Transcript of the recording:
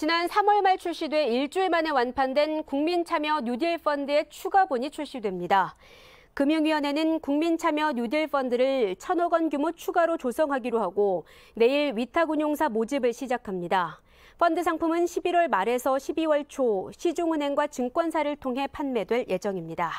지난 3월 말 출시돼 일주일 만에 완판된 국민참여 뉴딜 펀드의 추가본이 출시됩니다. 금융위원회는 국민참여 뉴딜 펀드를 천억 원 규모 추가로 조성하기로 하고 내일 위탁운용사 모집을 시작합니다. 펀드 상품은 11월 말에서 12월 초 시중은행과 증권사를 통해 판매될 예정입니다.